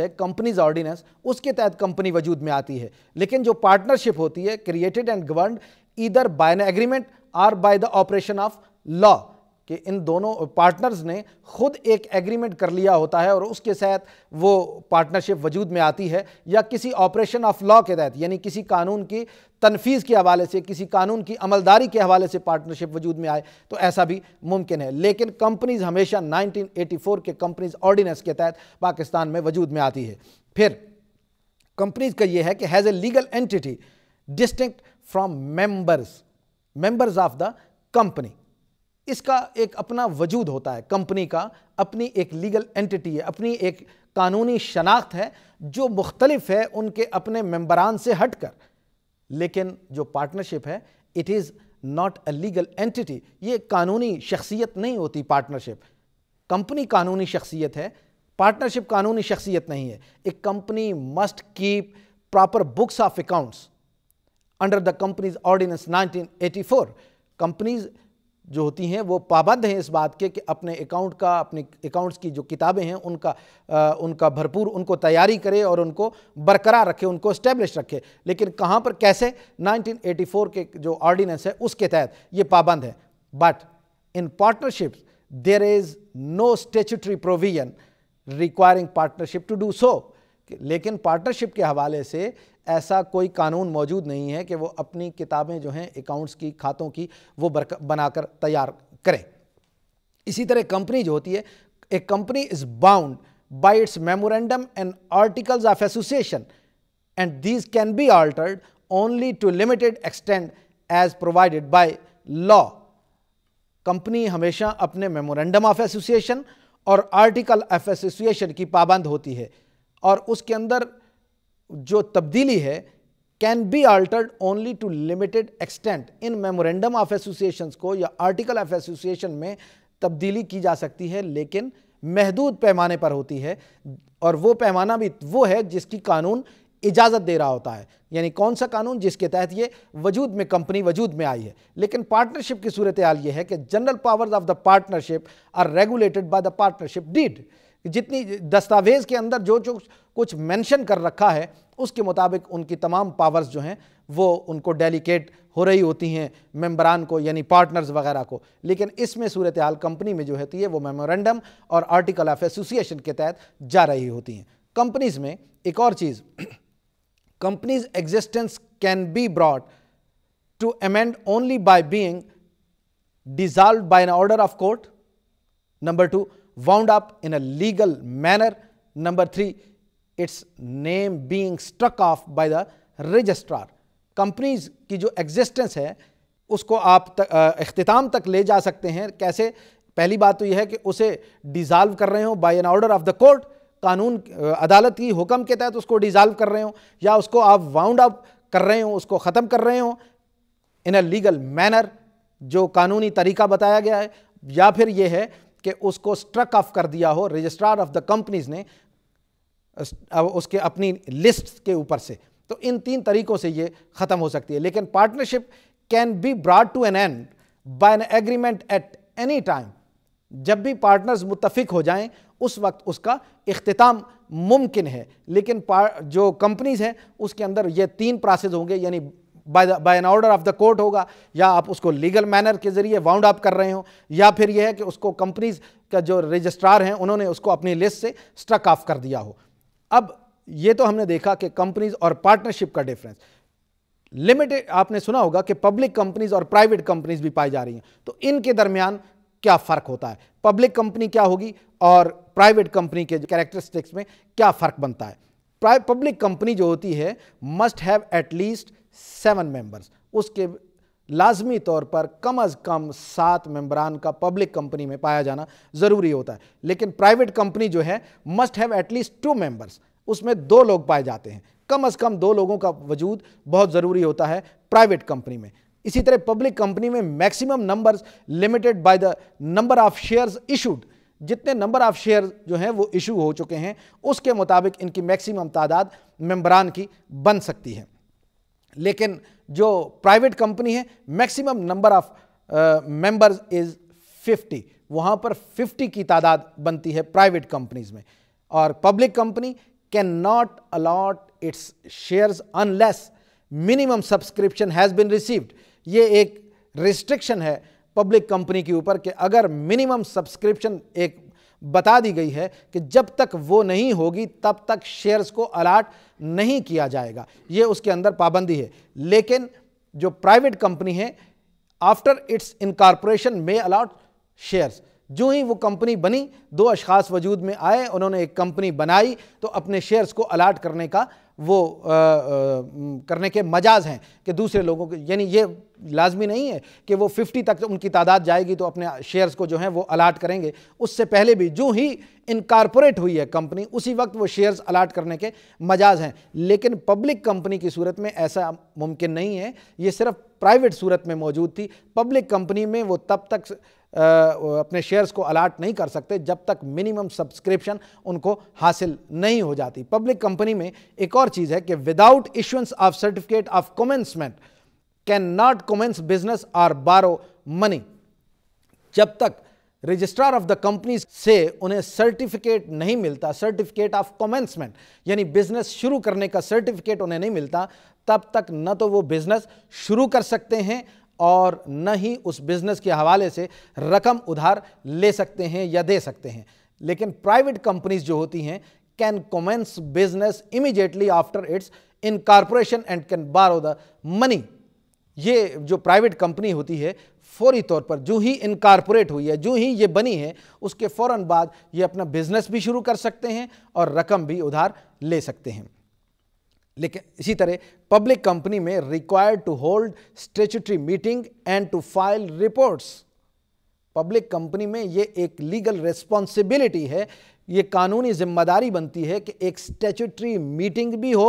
है companies ordinance उसके तहत कंपनी वजूद में आती है लेकिन जो पार्टनरशिप होती है क्रिएटेड एंड गवर्नड इधर by an agreement or by the operation of law कि इन दोनों पार्टनर्स ने खुद एक एग्रीमेंट कर लिया होता है और उसके साथ वो पार्टनरशिप वजूद में आती है या किसी ऑपरेशन ऑफ लॉ के तहत यानी किसी कानून की तनफीज़ के हवाले से किसी कानून की अमलदारी के हवाले से पार्टनरशिप वजूद में आए तो ऐसा भी मुमकिन है लेकिन कंपनीज़ हमेशा 1984 के कंपनीज़ ऑर्डिनेंस के तहत पाकिस्तान में वजूद में आती है फिर कंपनीज़ का यह है कि has a legal entity distinct from members members of the company इसका एक अपना वजूद होता है कंपनी का अपनी एक लीगल एंटिटी है अपनी एक कानूनी शनाख्त है जो मुख्तलिफ है उनके अपने मेम्बरान से हट कर लेकिन जो पार्टनरशिप है it is not a legal entity ये कानूनी शख्सियत नहीं होती पार्टनरशिप कंपनी कानूनी शख्सियत है पार्टनरशिप कानूनी शख्सियत नहीं है a company must keep proper books of accounts under the companies ordinance 1984 companies जो होती हैं वो पाबंद हैं इस बात के कि अपने अकाउंट का अपने अकाउंट्स की जो किताबें हैं उनका आ, उनका भरपूर उनको तैयारी करे और उनको बरकरार रखे उनको इस्टेब्लिश रखे लेकिन कहाँ पर कैसे 1984 के जो ऑर्डिनेंस है उसके तहत ये पाबंद है but in partnerships there is no statutory provision requiring partnership to do so लेकिन पार्टनरशिप के हवाले से ऐसा कोई कानून मौजूद नहीं है कि वो अपनी किताबें जो हैं अकाउंट्स की खातों की वो बनाकर तैयार करें इसी तरह कंपनी जो होती है a company is bound by its memorandum and articles of association and these can be altered only to limited extent as provided by law company हमेशा अपने मेमोरेंडम ऑफ एसोसिएशन और आर्टिकल ऑफ एसोसिएशन की पाबंद होती है और उसके अंदर जो तब्दीली है can be altered only to limited extent in memorandum of association को या आर्टिकल ऑफ एसोसिएशन में तब्दीली की जा सकती है लेकिन महदूद पैमाने पर होती है और वो पैमाना भी वो है जिसकी कानून इजाज़त दे रहा होता है यानी कौन सा कानून जिसके तहत ये वजूद में कंपनी वजूद में आई है लेकिन पार्टनरशिप की सूरत हाल ये है कि general powers of the partnership are regulated by the partnership deed जितनी दस्तावेज़ के अंदर जो जो कुछ मेंशन कर रखा है उसके मुताबिक उनकी तमाम पावर्स जो हैं वो उनको डेलीकेट हो रही होती हैं मेम्बरान को यानी पार्टनर्स वगैरह को लेकिन इसमें सूरत हाल कंपनी में जो होती है वो मेमोरेंडम और आर्टिकल ऑफ एसोसिएशन के तहत जा रही होती हैं कंपनीज़ में एक और चीज़ companies existence can be brought to an end only by being dissolve by an order of court number two wound up in a legal manner number three its name being struck off by the registrar companies की जो existence है उसको आप अख्ताम तक ले जा सकते हैं कैसे पहली बात तो यह है कि उसे डिजॉल्व कर रहे हो by an order of the court कानून अदालत की हुक्म के तहत उसको डिजॉल्व कर रहे हो या उसको आप वाउंड अप कर रहे हो उसको ख़त्म कर रहे हो इन अ लीगल मैनर जो कानूनी तरीका बताया गया है या फिर यह है कि उसको स्ट्रक ऑफ कर दिया हो रजिस्ट्रार ऑफ द कंपनीज ने उसके अपनी लिस्ट के ऊपर से तो इन तीन तरीकों से ये ख़त्म हो सकती है लेकिन partnership can be brought to an end by an agreement at any time जब भी पार्टनर्स मुतफिक हो जाएं उस वक्त उसका अख्ताम मुमकिन है लेकिन जो कंपनीज़ हैं उसके अंदर ये तीन प्रोसेस होंगे यानी by by an order of the court होगा या आप उसको लीगल मैनर के ज़रिए वाउंड अप कर रहे हो या फिर यह है कि उसको कंपनीज का जो रजिस्ट्रार हैं उन्होंने उसको अपनी लिस्ट से स्ट्रक ऑफ कर दिया हो अब ये तो हमने देखा कि कंपनीज और पार्टनरशिप का डिफरेंस लिमिटेड आपने सुना होगा कि पब्लिक कंपनीज और प्राइवेट कंपनीज भी पाई जा रही हैं तो इनके दरमियान क्या फ़र्क होता है पब्लिक कंपनी क्या होगी और प्राइवेट कंपनी के कैरेक्टरिस्टिक्स में क्या फ़र्क बनता है पब्लिक कंपनी जो होती है must have at least seven members उसके लाजमी तौर पर कम अज़ कम सात मेंबरान का पब्लिक कंपनी में पाया जाना ज़रूरी होता है लेकिन प्राइवेट कंपनी जो है must have at least two members उसमें दो लोग पाए जाते हैं कम अज़ कम दो लोगों का वजूद बहुत ज़रूरी होता है प्राइवेट कंपनी में इसी तरह पब्लिक कंपनी में maximum numbers limited by the number of shares issued जितने नंबर ऑफ शेयर जो हैं वो इशू हो चुके हैं उसके मुताबिक इनकी मैक्सिमम तादाद मेंबरान की बन सकती है लेकिन जो प्राइवेट कंपनी है maximum number of members is 50 वहाँ पर 50 की तादाद बनती है प्राइवेट कंपनीज में और public company can not allot its shares unless minimum subscription has been received ये एक रिस्ट्रिक्शन है पब्लिक कंपनी के ऊपर कि अगर मिनिमम सब्सक्रिप्शन एक बता दी गई है कि जब तक वो नहीं होगी तब तक शेयर्स को अलाट नहीं किया जाएगा ये उसके अंदर पाबंदी है लेकिन जो प्राइवेट कंपनी है आफ्टर इट्स इनकॉर्पोरेशन में अलाट शेयर्स जो ही वो कंपनी बनी दो अशखास वजूद में आए उन्होंने एक कंपनी बनाई तो अपने शेयर्स को अलाट करने का वो आ, आ, करने के मजाज हैं कि दूसरे लोगों के यानी ये लाजमी नहीं है कि वो 50 तक उनकी तादाद जाएगी तो अपने शेयर्स को जो है वो अलाट करेंगे उससे पहले भी जो ही इनकारपोरेट हुई है कंपनी उसी वक्त वो शेयर्स अलाट करने के मजाज हैं लेकिन पब्लिक कंपनी की सूरत में ऐसा मुमकिन नहीं है ये सिर्फ प्राइवेट सूरत में मौजूद थी पब्लिक कंपनी में वो तब तक अपने शेयर्स को अलाट नहीं कर सकते जब तक मिनिमम सब्सक्रिप्शन उनको हासिल नहीं हो जाती पब्लिक कंपनी में एक और और चीज है कि without issuance of certificate of commencement can not commence business और बारो मनी जब तक रजिस्ट्रार ऑफ द कंपनी से उन्हें सर्टिफिकेट नहीं मिलता सर्टिफिकेट ऑफ कमेंसमेंट यानी बिजनेस शुरू करने का सर्टिफिकेट उन्हें नहीं मिलता तब तक न तो वो बिजनेस शुरू कर सकते हैं और न ही उस बिजनेस के हवाले से रकम उधार ले सकते हैं या दे सकते हैं लेकिन प्राइवेट कंपनीज जो होती हैं can commence business immediately after its incorporation and can borrow the money ये जो प्राइवेट कंपनी होती है फौरी तौर पर जो ही इनकारपोरेट हुई है जो ही ये बनी है उसके फौरन बाद ये अपना बिजनेस भी शुरू कर सकते हैं और रकम भी उधार ले सकते हैं लेकिन इसी तरह पब्लिक कंपनी में required to hold statutory meeting and to file reports public company में ये एक लीगल रिस्पॉन्सिबिलिटी है ये कानूनी जिम्मेदारी बनती है कि एक स्टेचुटरी मीटिंग भी हो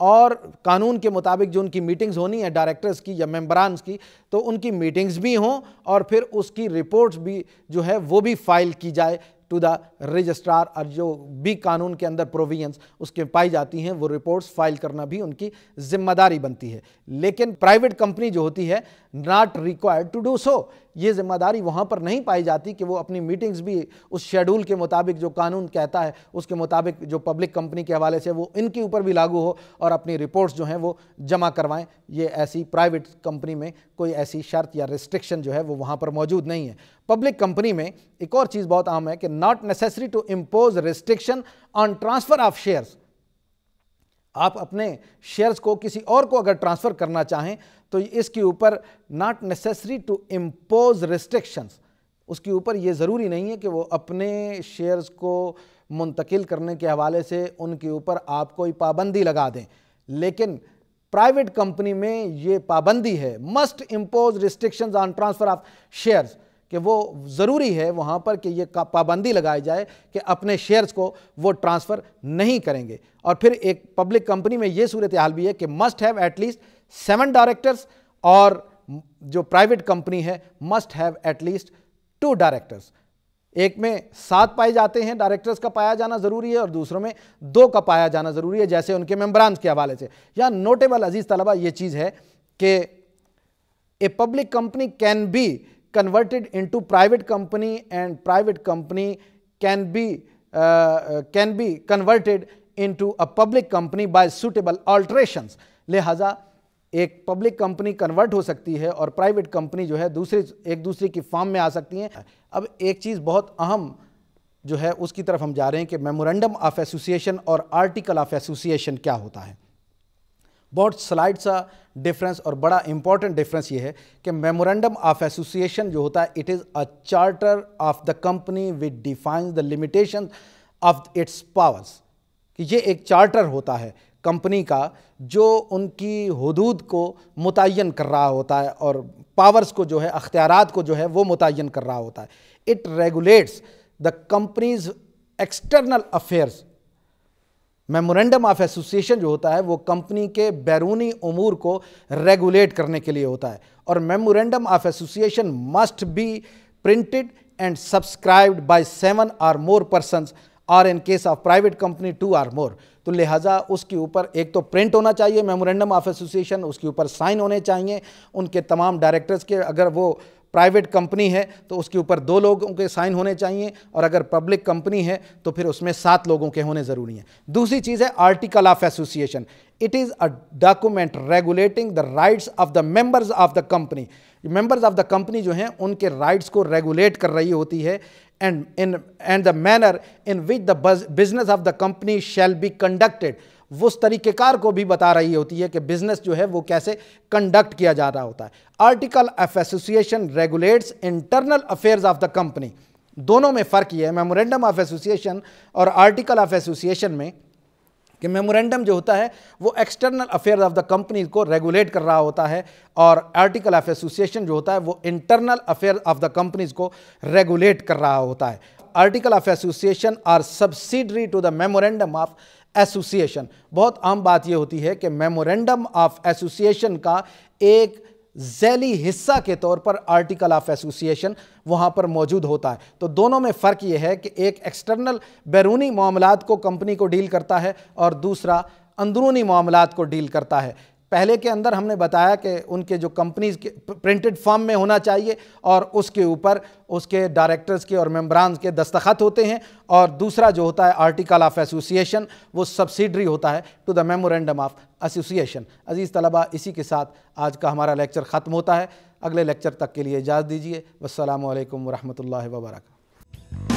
और कानून के मुताबिक जो उनकी मीटिंग्स होनी है डायरेक्टर्स की या मेम्बरान की तो उनकी मीटिंग्स भी हों और फिर उसकी रिपोर्ट्स भी जो है वो भी फाइल की जाए टू द रजिस्ट्रार और जो भी कानून के अंदर प्रोविजंस उसके पाई जाती हैं वो रिपोर्ट्स फाइल करना भी उनकी जिम्मेदारी बनती है लेकिन प्राइवेट कंपनी जो होती है not required to do so ये जिम्मेदारी वहाँ पर नहीं पाई जाती कि वो अपनी मीटिंग्स भी उस शेड्यूल के मुताबिक जो कानून कहता है उसके मुताबिक जो पब्लिक कंपनी के हवाले से वो इनके ऊपर भी लागू हो और अपनी रिपोर्ट्स जो हैं वो जमा करवाएं ये ऐसी प्राइवेट कंपनी में कोई ऐसी शर्त या रिस्ट्रिक्शन जो है वो वहाँ पर मौजूद नहीं है पब्लिक कंपनी में एक और चीज़ बहुत आम है कि not necessary to impose restriction on transfer of shares आप अपने शेयर्स को किसी और को अगर ट्रांसफ़र करना चाहें तो इसके ऊपर not necessary to impose restrictions उसके ऊपर ये ज़रूरी नहीं है कि वो अपने शेयर्स को मुंतकिल करने के हवाले से उनके ऊपर आप कोई पाबंदी लगा दें लेकिन प्राइवेट कंपनी में ये पाबंदी है must impose restrictions on transfer of shares कि वो ज़रूरी है वहाँ पर कि ये पाबंदी लगाई जाए कि अपने शेयर्स को वो ट्रांसफ़र नहीं करेंगे और फिर एक पब्लिक कंपनी में ये सूरत हाल भी है कि must have at least seven directors और जो प्राइवेट कंपनी है must have at least two directors एक में सात पाए जाते हैं डायरेक्टर्स का पाया जाना ज़रूरी है और दूसरों में दो का पाया जाना ज़रूरी है जैसे उनके मेम्बरान के हवाले से यहाँ नोटेबल अजीज़ तलबा ये चीज़ है कि a public company can be converted into private company and private company can be, uh, uh, can be converted into a public company by suitable alterations. लिहाजा एक पब्लिक कंपनी कन्वर्ट हो सकती है और प्राइवेट कंपनी जो है दूसरे एक दूसरे की फॉर्म में आ सकती हैं अब एक चीज़ बहुत अहम जो है उसकी तरफ हम जा रहे हैं कि मेमोरेंडम ऑफ एसोसिएशन और आर्टिकल ऑफ एसोसिएशन क्या होता है बहुत स्लाइड सा डिफरेंस और बड़ा इंपॉर्टेंट डिफरेंस ये है कि मेमोरेंडम ऑफ एसोसिएशन जो होता है it is a charter of the company with defines the limitation of its powers कि ये एक चार्टर होता है कंपनी का जो उनकी हदूद को मुतन कर रहा होता है और पावर्स को जो है अख्तियार को जो है वो मुतन कर रहा होता है it regulates the companies external affairs memorandum of association जो होता है वो कंपनी के बैरूनी अमूर को रेगुलेट करने के लिए होता है और memorandum of association must be printed and subscribed by seven or more persons or in case of private company two or more तो लिहाजा उसके ऊपर एक तो प्रिंट होना चाहिए मेमोरेंडम ऑफ एसोसिएशन उसके ऊपर साइन होने चाहिए उनके तमाम डायरेक्टर्स के अगर वो प्राइवेट कंपनी है तो उसके ऊपर दो लोगों के साइन होने चाहिए और अगर पब्लिक कंपनी है तो फिर उसमें सात लोगों के होने ज़रूरी हैं दूसरी चीज़ है article of association it is a document regulating the rights of the members of the company members of the company जो हैं उनके राइट्स को रेगुलेट कर रही होती है and in and the manner in which the business of the company shall be conducted उस तरीक़ेकार को भी बता रही होती है कि बिज़नेस जो है वो कैसे कंडक्ट किया जा रहा होता है article of association regulates internal affairs of the company दोनों में फ़र्क ये है मेमोरेंडम ऑफ एसोसिएशन और आर्टिकल ऑफ एसोसिएशन में कि मेमोरेंडम जो होता है वो external affair of the company को रेगुलेट कर रहा होता है और आर्टिकल ऑफ एसोसिएशन जो होता है वो internal affair of the companies को रेगुलेट कर रहा होता है article of association are subsidiary to the memorandum of association बहुत आम बात यह होती है कि मेमोरेंडम ऑफ एसोसिएशन का एक जैली हिस्सा के तौर पर आर्टिकल ऑफ एसोसिएशन वहाँ पर मौजूद होता है तो दोनों में फ़र्क यह है कि एक एक्सटर्नल बैरूनी मामला को कंपनी को डील करता है और दूसरा अंदरूनी मामला को डील करता है पहले के अंदर हमने बताया कि उनके जो कंपनीज के प्रिंटेड फॉर्म में होना चाहिए और उसके ऊपर उसके डायरेक्टर्स के और मेम्बरान के दस्तखत होते हैं और दूसरा जो होता है आर्टिकल ऑफ एसोसिएशन वो सब्सिडरी होता है to the memorandum of association अजीज़ तलबा इसी के साथ आज का हमारा लेक्चर ख़त्म होता है अगले लेक्चर तक के लिए इजाज़ दीजिए वालकम वरहमल वर्का